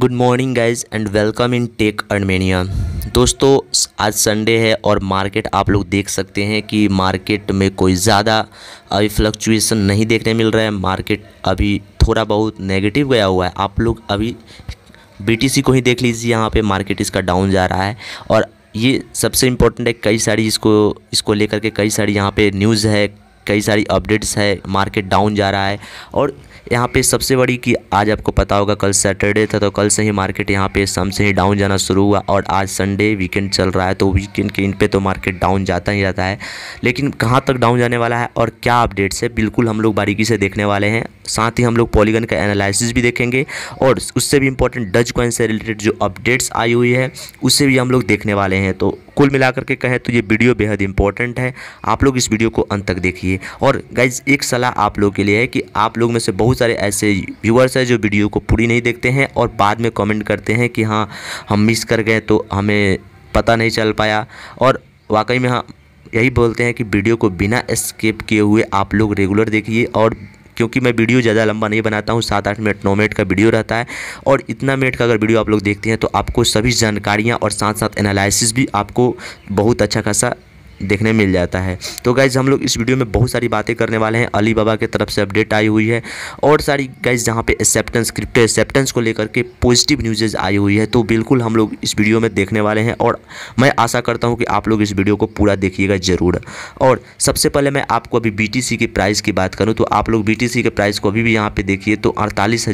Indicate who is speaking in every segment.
Speaker 1: good morning guys and welcome in tech Armenia दोस्तों आज Sunday है और मार्केट आप लोग देख सकते हैं कि मार्केट में कोई ज़्यादा अभी फ्लक्चुएसन नहीं देखने मिल रहा है मार्केट अभी थोड़ा बहुत नेगेटिव गया हुआ है आप लोग अभी बीटीसी को ही देख लीजिए यहाँ पे मार्केट इसका डाउन जा रहा है और ये सबसे इम्पोर्टेंट है कई सारी इसको इसको लेकर के कई सारी यहाँ पे न्यूज़ है कई सारी अपडेट्स है मार्केट डाउन जा रहा है और यहाँ पे सबसे बड़ी कि आज आपको पता होगा कल सैटरडे था तो कल से ही मार्केट यहाँ पे शाम से ही डाउन जाना शुरू हुआ और आज संडे वीकेंड चल रहा है तो वीकेंड के इन पे तो मार्केट डाउन जाता ही जाता है लेकिन कहाँ तक डाउन जाने वाला है और क्या अपडेट्स है बिल्कुल हम लोग बारीकी से देखने वाले हैं साथ ही हम लोग पॉलीगन का एनालिसिस भी देखेंगे और उससे भी इम्पोर्टेंट डज कॉइन से रिलेटेड जो अपडेट्स आई हुई है उससे भी हम लोग देखने वाले हैं तो कुल मिलाकर के कहें तो ये वीडियो बेहद इंपॉर्टेंट है आप लोग इस वीडियो को अंत तक देखिए और गाइज एक सलाह आप लोग के लिए है कि आप लोग में से बहुत सारे ऐसे व्यूअर्स हैं जो वीडियो को पूरी नहीं देखते हैं और बाद में कमेंट करते हैं कि हाँ हम मिस कर गए तो हमें पता नहीं चल पाया और वाकई में हाँ यही बोलते हैं कि वीडियो को बिना स्केप किए हुए आप लोग रेगुलर देखिए और क्योंकि मैं वीडियो ज़्यादा लंबा नहीं बनाता हूँ सात आठ मिनट नौ मिनट का वीडियो रहता है और इतना मिनट का अगर वीडियो आप लोग देखते हैं तो आपको सभी जानकारियाँ और साथ साथ एनालिसिस भी आपको बहुत अच्छा खासा देखने मिल जाता है तो गाइज़ हम लोग इस वीडियो में बहुत सारी बातें करने वाले हैं अली बाबा के तरफ से अपडेट आई हुई है और सारी गाइज़ जहाँ पे एक्सेप्टेंस क्रिप्टो एक्सेप्टेंस को लेकर के पॉजिटिव न्यूजेज आई हुई है तो बिल्कुल हम लोग इस वीडियो में देखने वाले हैं और मैं आशा करता हूँ कि आप लोग इस वीडियो को पूरा देखिएगा ज़रूर और सबसे पहले मैं आपको अभी बी के प्राइस की बात करूँ तो आप लोग बी के प्राइस को अभी भी यहाँ पर देखिए तो अड़तालीस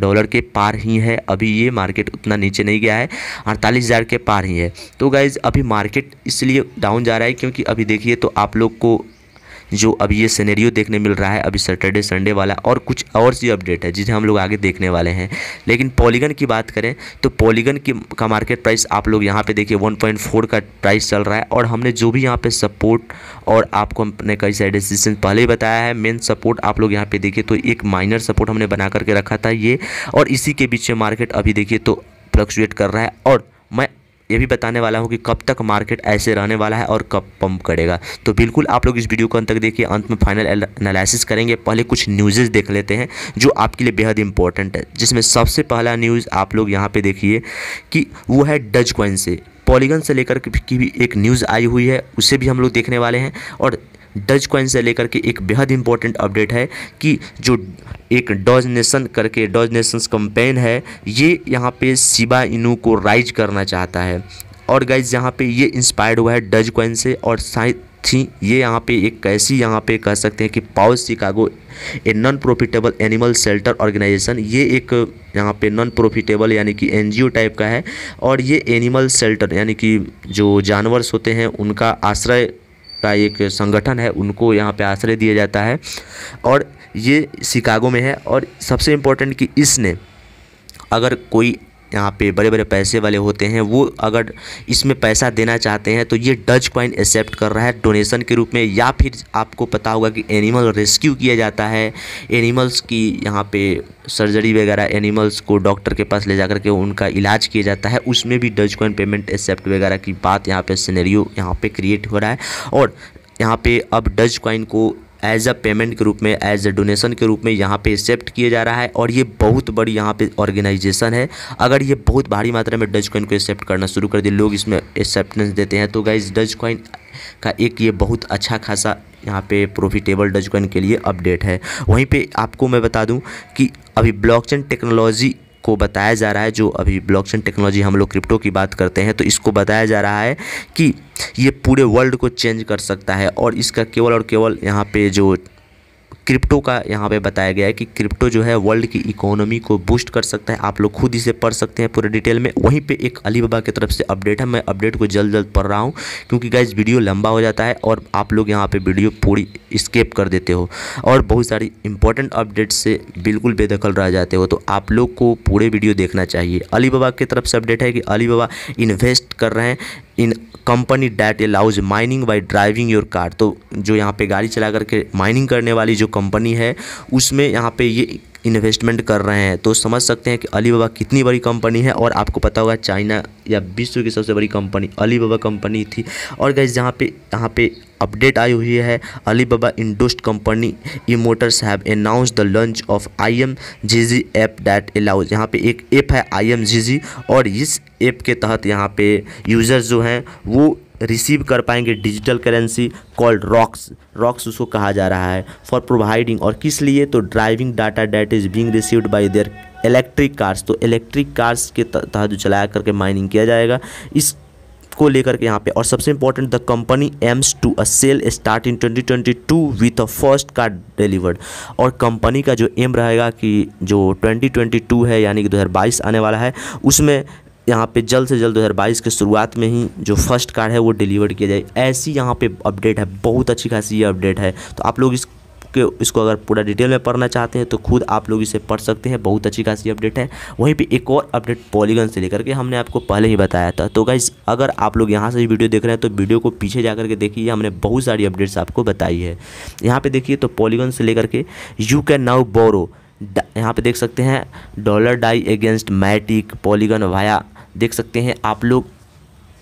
Speaker 1: डॉलर के पार ही है अभी ये मार्केट उतना नीचे नहीं गया है अड़तालीस के पार ही है तो गाइज़ अभी मार्केट इसलिए डाउन जा रहा है क्योंकि क्योंकि अभी देखिए तो आप लोग को जो अभी ये सिनेरियो देखने मिल रहा है अभी सैटरडे संडे वाला और कुछ और सी अपडेट है जिसे हम लोग आगे देखने वाले हैं लेकिन पॉलीगन की बात करें तो पॉलीगन की का मार्केट प्राइस आप लोग यहाँ पे देखिए 1.4 का प्राइस चल रहा है और हमने जो भी यहाँ पे सपोर्ट और आपको हमने कई सारे डिसीजन पहले ही बताया है मेन सपोर्ट आप लोग यहाँ पर देखिए तो एक माइनर सपोर्ट हमने बना करके रखा था ये और इसी के बीच में मार्केट अभी देखिए तो फ्लक्चुएट कर रहा है और ये भी बताने वाला हूँ कि कब तक मार्केट ऐसे रहने वाला है और कब पंप करेगा तो बिल्कुल आप लोग इस वीडियो को अंत तक देखिए अंत में फाइनल एनालिसिस करेंगे पहले कुछ न्यूज़ेज़ देख लेते हैं जो आपके लिए बेहद इंपॉर्टेंट है जिसमें सबसे पहला न्यूज़ आप लोग यहाँ पर देखिए कि वो है डज कॉइन से पॉलीगन से लेकर की भी एक न्यूज़ आई हुई है उसे भी हम लोग देखने वाले हैं और डज क्वाइन से लेकर के एक बेहद इंपॉर्टेंट अपडेट है कि जो एक डॉज नेशन करके डॉज नेशंस कंपेन है ये यहाँ पे शिबा इनू को राइज करना चाहता है और गाइज यहाँ पे ये इंस्पायर्ड हुआ है डज क्वाइन से और साइड थी ये यहाँ पे एक कैसी यहाँ पे कह सकते हैं कि पाओ Chicago a non profitable animal shelter organisation ये एक यहाँ पे नॉन प्रॉफिटेबल यानी कि एनजीओ टाइप का है और ये एनिमल शेल्टर यानी कि जो जानवर होते हैं उनका आश्रय का एक संगठन है उनको यहाँ पे आश्रय दिया जाता है और ये शिकागो में है और सबसे इम्पोर्टेंट कि इसने अगर कोई यहाँ पे बड़े बड़े पैसे वाले होते हैं वो अगर इसमें पैसा देना चाहते हैं तो ये डच कॉइन एक्सेप्ट कर रहा है डोनेशन के रूप में या फिर आपको पता होगा कि एनिमल रेस्क्यू किया जाता है एनिमल्स की यहाँ पे सर्जरी वगैरह एनिमल्स को डॉक्टर के पास ले जाकर के उनका इलाज किया जाता है उसमें भी डच कॉइन पेमेंट एक्सेप्ट वगैरह की बात यहाँ पर सीनेरियो यहाँ पर क्रिएट हो रहा है और यहाँ पे अब डच क्वाइन को एज अ पेमेंट के रूप में एज अ डोनेशन के रूप में यहाँ पे एक्सेप्ट किया जा रहा है और ये बहुत बड़ी यहाँ पे ऑर्गेनाइजेशन है अगर ये बहुत भारी मात्रा में डज कॉइन को एक्सेप्ट करना शुरू कर दे लोग इसमें एक्सेप्टेंस देते हैं तो गाइज डज कॉइन का एक ये बहुत अच्छा खासा यहाँ पे प्रॉफिटेबल डज कॉइन के लिए अपडेट है वहीं पे आपको मैं बता दूं कि अभी ब्लॉकचेन टेक्नोलॉजी को बताया जा रहा है जो अभी ब्लॉकचेन टेक्नोलॉजी हम लोग क्रिप्टो की बात करते हैं तो इसको बताया जा रहा है कि ये पूरे वर्ल्ड को चेंज कर सकता है और इसका केवल और केवल यहाँ पे जो क्रिप्टो का यहाँ पे बताया गया है कि क्रिप्टो जो है वर्ल्ड की इकोनॉमी को बूस्ट कर सकता है आप लोग खुद इसे पढ़ सकते हैं पूरे डिटेल में वहीं पे एक अली बाबा की तरफ से अपडेट है मैं अपडेट को जल्द जल्द पढ़ रहा हूँ क्योंकि गाइज वीडियो लंबा हो जाता है और आप लोग यहाँ पर वीडियो पूरी स्केप कर देते हो और बहुत सारी इंपॉर्टेंट अपडेट से बिल्कुल बेदखल रह जाते हो तो आप लोग को पूरे वीडियो देखना चाहिए अली बाबा की तरफ से अपडेट है कि अली इन्वेस्ट कर रहे हैं in company that allows mining by driving your car तो जो यहाँ पे गाड़ी चला करके माइनिंग करने वाली जो कंपनी है उसमें यहाँ पे ये इन्वेस्टमेंट कर रहे हैं तो समझ सकते हैं कि अली बाबा कितनी बड़ी कंपनी है और आपको पता होगा चाइना या विश्व की सबसे बड़ी कंपनी अली बाबा कंपनी थी और गैस जहाँ पे यहाँ पे अपडेट आई हुई है Alibaba endorsed company E motors have announce the launch of I M G G app that allows यहाँ पे एक ऐप है आई एम जी जी और इस ऐप के तहत यहाँ पे यूजर्स जो हैं वो रिसीव कर पाएंगे digital currency called rocks rocks उसको कहा जा रहा है फॉर प्रोवाइडिंग और किस लिए तो driving data that is being received by their electric cars तो इलेक्ट्रिक कार्स के तहत जो चलाया करके माइनिंग किया जाएगा इस को लेकर के यहाँ पे और सबसे important the company aims to a sale start in 2022 with a first car delivered और कंपनी का जो एम रहेगा कि जो 2022 है यानी कि 2022 आने वाला है उसमें यहाँ पे जल्द से जल्द 2022 के शुरुआत में ही जो फर्स्ट कार है वो डिलीवर किया जाए ऐसी यहाँ पे अपडेट है बहुत अच्छी खासी ये अपडेट है तो आप लोग इसके इसको अगर पूरा डिटेल में पढ़ना चाहते हैं तो खुद आप लोग इसे पढ़ सकते हैं बहुत अच्छी खासी अपडेट है वहीं पे एक और अपडेट पॉलीगन से लेकर के हमने आपको पहले ही बताया था तो गाइज अगर आप लोग यहाँ से भी वीडियो देख रहे हैं तो वीडियो को पीछे जा के देखिए हमने बहुत सारी अपडेट्स आपको बताई है यहाँ पर देखिए तो पॉलीगन से लेकर के यू कैन नाउ बोरो यहाँ पे देख सकते हैं dollar DAI against Matic Polygon via देख सकते हैं आप लोग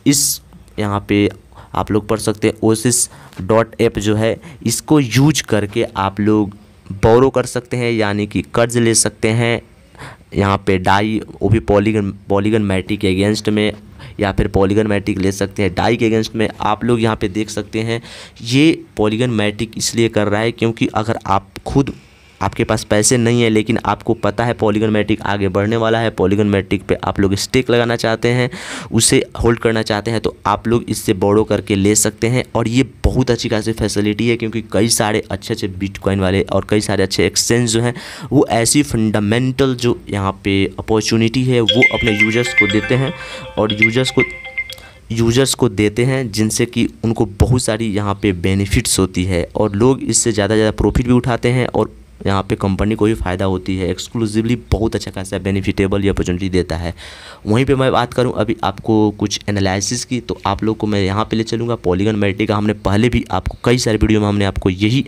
Speaker 1: इस यहाँ पे आप लोग पढ़ सकते हैं ओसिस डॉट ऐप जो है इसको यूज करके आप लोग बोरो कर सकते हैं यानी कि कर्ज ले सकते हैं यहाँ पे डाई वो भी पॉलीगन पॉलीगन मैटिक अगेंस्ट में या फिर पॉलीगन मैटिक ले सकते हैं डाई के अगेंस्ट में आप लोग यहाँ पे देख सकते हैं ये पॉलीगन मैटिक इसलिए कर रहा है क्योंकि अगर आप खुद आपके पास पैसे नहीं है लेकिन आपको पता है पॉलीगन मैट्रिक आगे बढ़ने वाला है पॉलीगन मैट्रिक पे आप लोग स्टेक लगाना चाहते हैं उसे होल्ड करना चाहते हैं तो आप लोग इससे बोड़ो करके ले सकते हैं और ये बहुत अच्छी खासी फैसिलिटी है क्योंकि कई सारे अच्छे अच्छे बिटकॉइन वाले और कई सारे अच्छे एक्सचेंज जो हैं वो ऐसी फंडामेंटल जो यहाँ पर अपॉर्चुनिटी है वो अपने यूजर्स को देते हैं और यूजर्स को यूजर्स को देते हैं जिनसे कि उनको बहुत सारी यहाँ पे बेनिफिट्स होती है और लोग इससे ज़्यादा ज़्यादा प्रॉफिट भी उठाते हैं और यहाँ पे कंपनी को भी फ़ायदा होती है एक्सक्लूसिवली बहुत अच्छा खासा बेनिफिटेबल ये अपॉर्चुनिटी देता है वहीं पे मैं बात करूँ अभी आपको कुछ एनालिसिस की तो आप लोग को मैं यहाँ पे ले चलूँगा पॉलीगन मैटी का हमने पहले भी आपको कई सारे वीडियो में हमने आपको यही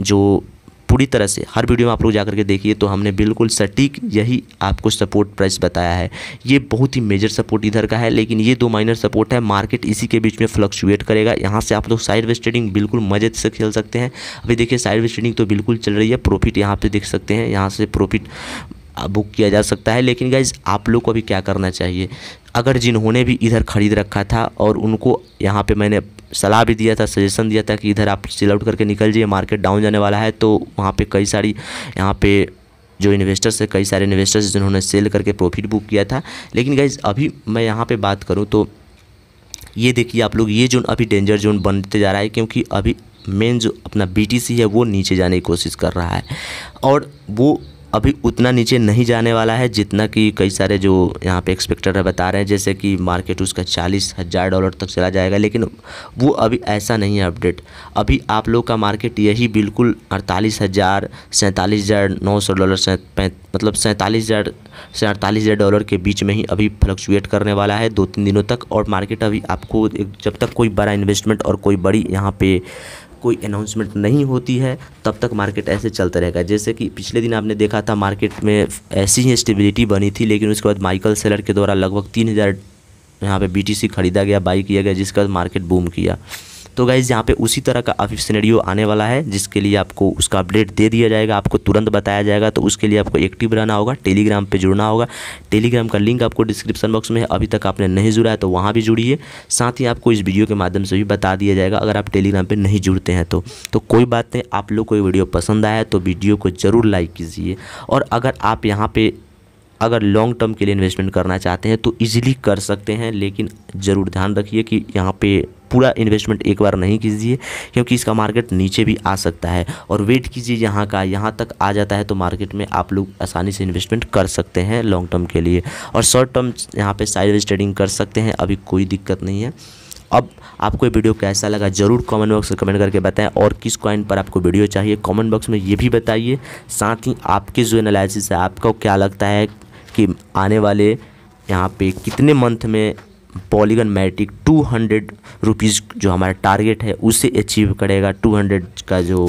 Speaker 1: जो पूरी तरह से हर वीडियो में आप लोग जा के देखिए तो हमने बिल्कुल सटीक यही आपको सपोर्ट प्राइस बताया है ये बहुत ही मेजर सपोर्ट इधर का है लेकिन ये दो माइनर सपोर्ट है मार्केट इसी के बीच में फ्लक्चुएट करेगा यहाँ से आप लोग साइड वेस्ट बिल्कुल मजे से खेल सकते हैं अभी देखिए साइड वेस्ट तो बिल्कुल चल रही है प्रॉफिट यहाँ पर देख सकते हैं यहाँ से प्रॉफिट बुक किया जा सकता है लेकिन गाइज आप लोग को भी क्या करना चाहिए अगर जिन्होंने भी इधर ख़रीद रखा था और उनको यहाँ पे मैंने सलाह भी दिया था सजेशन दिया था कि इधर आप सिल आउट करके निकल जाइए मार्केट डाउन जाने वाला है तो वहाँ पे कई सारी यहाँ पे जो इन्वेस्टर्स है कई सारे इन्वेस्टर्स जिन्होंने सेल करके प्रॉफिट बुक किया था लेकिन गाइज़ अभी मैं यहाँ पर बात करूँ तो ये देखिए आप लोग ये जोन अभी डेंजर जोन बनते जा रहा है क्योंकि अभी मेन जो अपना बी है वो नीचे जाने की कोशिश कर रहा है और वो अभी उतना नीचे नहीं जाने वाला है जितना कि कई सारे जो यहाँ पे एक्सपेक्टर है बता रहे हैं जैसे कि मार्केट उसका चालीस हज़ार डॉलर तक चला जाएगा लेकिन वो अभी ऐसा नहीं है अपडेट अभी आप लोग का मार्केट यही बिल्कुल अड़तालीस हज़ार सैंतालीस हज़ार नौ सौ डॉलर से मतलब सैंतालीस हज़ार से अड़तालीस हज़ार डॉलर के बीच में ही अभी फ्लक्चुएट करने वाला है दो तीन दिनों तक और मार्केट अभी आपको जब तक कोई बड़ा इन्वेस्टमेंट और कोई बड़ी यहाँ पर कोई अनाउंसमेंट नहीं होती है तब तक मार्केट ऐसे चलता रहेगा जैसे कि पिछले दिन आपने देखा था मार्केट में ऐसी ही स्टेबिलिटी बनी थी लेकिन उसके बाद माइकल सेलर के द्वारा लगभग तीन हज़ार यहाँ पर बी खरीदा गया बाई किया गया जिसका मार्केट बूम किया तो गाइज़ यहाँ पे उसी तरह का अभी सीनरियो आने वाला है जिसके लिए आपको उसका अपडेट दे दिया जाएगा आपको तुरंत बताया जाएगा तो उसके लिए आपको एक्टिव रहना होगा टेलीग्राम पर जुड़ना होगा टेलीग्राम का लिंक आपको डिस्क्रिप्शन बॉक्स में है अभी तक आपने नहीं जुड़ा है तो वहाँ भी जुड़िए साथ ही आपको इस वीडियो के माध्यम से भी बता दिया जाएगा अगर आप टेलीग्राम पर नहीं जुड़ते हैं तो, तो कोई बात नहीं आप लोग को वीडियो पसंद आया तो वीडियो को ज़रूर लाइक कीजिए और अगर आप यहाँ पर अगर लॉन्ग टर्म के लिए इन्वेस्टमेंट करना चाहते हैं तो इजीली कर सकते हैं लेकिन ज़रूर ध्यान रखिए कि यहाँ पे पूरा इन्वेस्टमेंट एक बार नहीं कीजिए क्योंकि इसका मार्केट नीचे भी आ सकता है और वेट कीजिए यहाँ का यहाँ तक आ जाता है तो मार्केट में आप लोग आसानी से इन्वेस्टमेंट कर सकते हैं लॉन्ग टर्म के लिए और शॉर्ट टर्म यहाँ पर साइड ट्रेडिंग कर सकते हैं अभी कोई दिक्कत नहीं है अब आपको ये वीडियो कैसा लगा जरूर कमेंट बॉक्स में कमेंट करके बताएं और किस कॉइन पर आपको वीडियो चाहिए कमेंट बॉक्स में ये भी बताइए साथ ही आपके जो एनालिसिस है आपको क्या लगता है कि आने वाले यहाँ पे कितने मंथ में Polygon Matic two hundred rupees जो हमारा टारगेट है उसे अचीव करेगा टू हंड्रेड का जो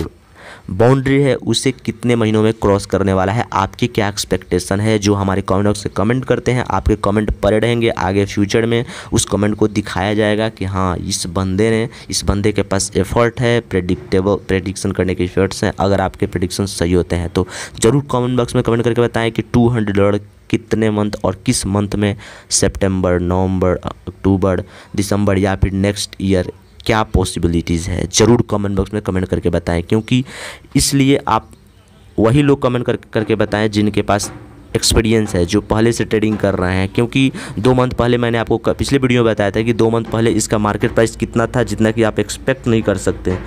Speaker 1: बाउंड्री है उसे कितने महीनों में क्रॉस करने वाला है आपकी क्या एक्सपेक्टेशन है जो हमारे कमेंट बॉक्स में कमेंट करते हैं आपके कमेंट पड़े रहेंगे आगे फ्यूचर में उस कमेंट को दिखाया जाएगा कि हाँ इस बंदे ने इस बंदे के पास एफर्ट है प्रेडिक्टेबल प्रेडिक्शन करने के एफर्ट्स हैं अगर आपके प्रेडिक्शन सही होते हैं तो ज़रूर कमेंट बॉक्स में कमेंट करके बताएँ कि टू डॉलर कितने मंथ और किस मंथ में सेप्टेम्बर नवम्बर अक्टूबर दिसंबर या फिर नेक्स्ट ईयर क्या पॉसिबिलिटीज़ है ज़रूर कमेंट बॉक्स में कमेंट करके बताएं क्योंकि इसलिए आप वही लोग कमेंट कर करके बताएं जिनके पास एक्सपीरियंस है जो पहले से ट्रेडिंग कर रहे हैं क्योंकि दो मंथ पहले मैंने आपको पिछले वीडियो में बताया था कि दो मंथ पहले इसका मार्केट प्राइस कितना था जितना कि आप एक्सपेक्ट नहीं कर सकते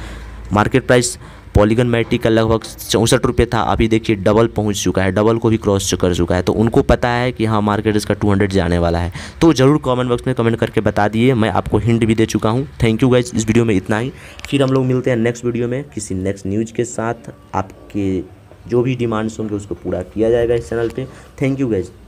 Speaker 1: मार्केट प्राइस पॉलीगन मैट्रिक का लगभग चौंसठ रुपये था अभी देखिए डबल पहुंच चुका है डबल को भी क्रॉस कर चुका है तो उनको पता है कि हाँ मार्केट इसका टू हंड्रेड जाने वाला है तो ज़रूर कॉमेंट बॉक्स में कमेंट करके बता दिए मैं आपको हिंट भी दे चुका हूँ थैंक यू गाइज इस वीडियो में इतना ही फिर हम लोग मिलते हैं नेक्स्ट वीडियो में किसी नेक्स्ट न्यूज़ के साथ आपके जो भी डिमांड्स होंगे उसको पूरा किया जाएगा इस चैनल पर थैंक यू गाइज